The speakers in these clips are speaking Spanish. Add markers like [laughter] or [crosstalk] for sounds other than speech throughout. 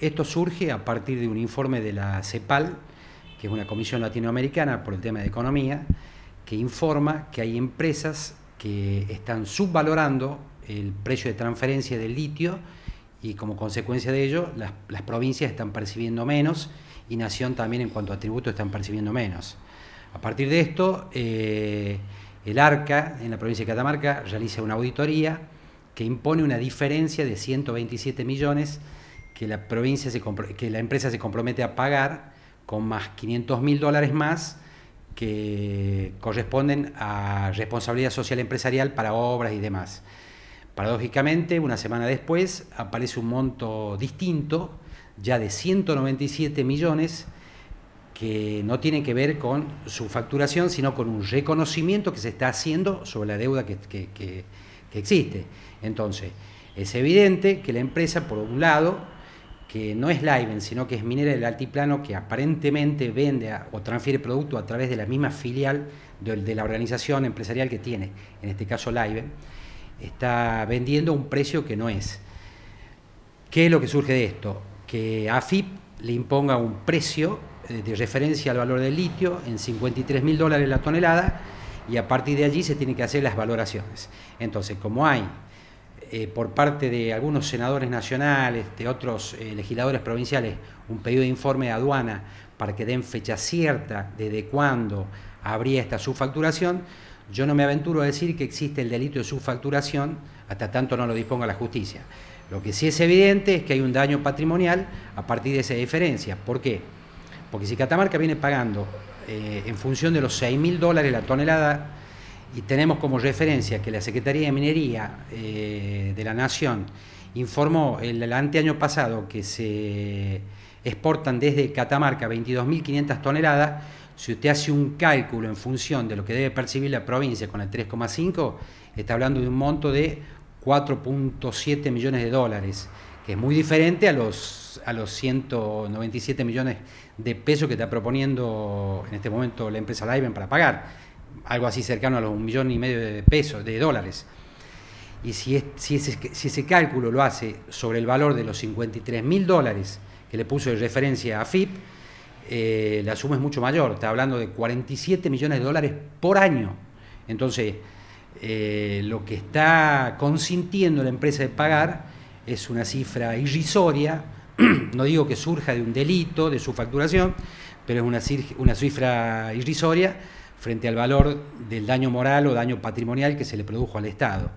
Esto surge a partir de un informe de la CEPAL, que es una comisión latinoamericana por el tema de economía, que informa que hay empresas que están subvalorando el precio de transferencia del litio y como consecuencia de ello las, provincias están percibiendo menos y Nación también en cuanto a tributo están percibiendo menos. A partir de esto, eh, el ARCA en la provincia de Catamarca realiza una auditoría que impone una diferencia de 127 millones que la, provincia que la empresa se compromete a pagar con más 500 mil dólares más que corresponden a responsabilidad social empresarial para obras y demás. Paradójicamente, una semana después aparece un monto distinto, ya de 197 millones, que no tiene que ver con su facturación, sino con un reconocimiento que se está haciendo sobre la deuda que existe. Entonces, es evidente que la empresa, por un lado, que no es Liven, sino que es Minera del Altiplano, que aparentemente vende o transfiere producto a través de la misma filial de, la organización empresarial que tiene, en este caso Liven, está vendiendo a un precio que no es. ¿Qué es lo que surge de esto? Que AFIP le imponga un precio eh, de referencia al valor del litio en 53 mil dólares la tonelada y a partir de allí se tienen que hacer las valoraciones. Entonces, como hay eh, por parte de algunos senadores nacionales, de otros eh, legisladores provinciales, un pedido de informe de aduana para que den fecha cierta desde cuándo habría esta subfacturación, yo no me aventuro a decir que existe el delito de subfacturación hasta tanto no lo disponga la justicia. Lo que sí es evidente es que hay un daño patrimonial a partir de esa diferencia. ¿Por qué? Porque si Catamarca viene pagando eh, en función de los 6.000 mil dólares la tonelada y tenemos como referencia que la Secretaría de Minería eh, de la Nación informó el, ante anteaño pasado que se exportan desde Catamarca 22.500 toneladas, si usted hace un cálculo en función de lo que debe percibir la provincia con el 3,5, está hablando de un monto de 4.7 millones de dólares, que es muy diferente a los, a los 197 millones de pesos que está proponiendo en este momento la empresa Liven para pagar algo así cercano a los un millón y medio de pesos, de dólares. Y si, ese, cálculo lo hace sobre el valor de los 53 mil dólares que le puso de referencia a FIP, eh, la suma es mucho mayor, está hablando de 47 millones de dólares por año. Entonces, eh, lo que está consintiendo la empresa de pagar es una cifra irrisoria, [clears throat] no digo que surja de un delito, de su facturación, pero es una cifra irrisoria frente al valor del daño moral o daño patrimonial que se le produjo al Estado.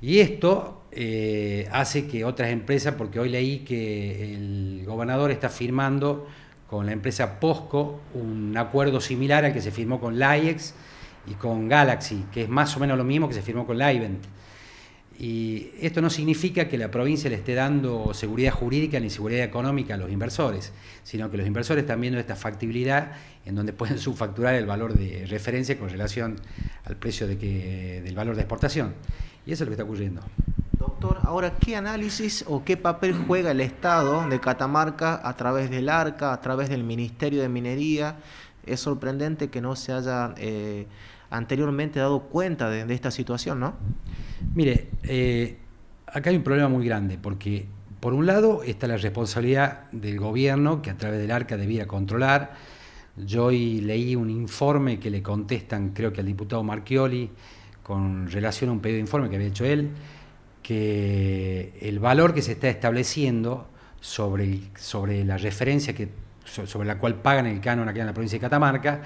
Y esto eh, hace que otras empresas, porque hoy leí que el gobernador está firmando con la empresa POSCO un acuerdo similar al que se firmó con LAIEX y con Galaxy, que es más o menos lo mismo que se firmó con Livent. Y esto no significa que la provincia le esté dando seguridad jurídica ni seguridad económica a los inversores, sino que los inversores están viendo esta factibilidad en donde pueden [laughs] subfacturar el valor de referencia con relación al precio de que, del valor de exportación. Y eso es lo que está ocurriendo. Doctor, ahora, ¿qué análisis o qué papel juega el Estado de Catamarca a través del ARCA, a través del Ministerio de Minería? es sorprendente que no se haya eh, anteriormente dado cuenta de, esta situación, ¿no? Mire, eh, acá hay un problema muy grande, porque por un lado está la responsabilidad del gobierno, que a través del ARCA debía controlar. Yo hoy leí un informe que le contestan, creo que al diputado Marchioli, con relación a un pedido de informe que había hecho él, que el valor que se está estableciendo sobre, sobre la referencia que sobre la cual pagan el canon aquí en la provincia de Catamarca,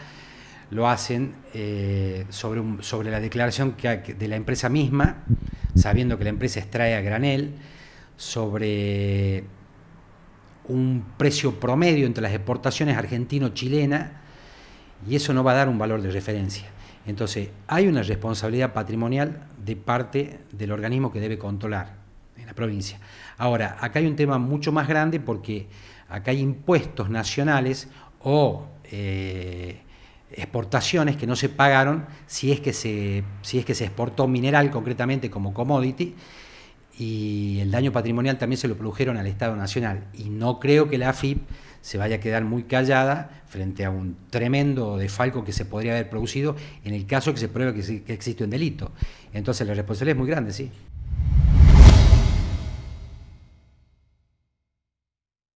lo hacen eh, sobre, sobre la declaración que, de la empresa misma, sabiendo que la empresa extrae a granel, sobre un precio promedio entre las exportaciones argentino-chilena, y eso no va a dar un valor de referencia. Entonces, hay una responsabilidad patrimonial de parte del organismo que debe controlar en la provincia. Ahora, acá hay un tema mucho más grande porque Acá hay impuestos nacionales o eh, exportaciones que no se pagaron si es que se, si es que se exportó mineral concretamente como commodity y el daño patrimonial también se lo produjeron al Estado Nacional. Y no creo que la AFIP se vaya a quedar muy callada frente a un tremendo desfalco que se podría haber producido en el caso que se pruebe que, existe un delito. Entonces la responsabilidad es muy grande, sí.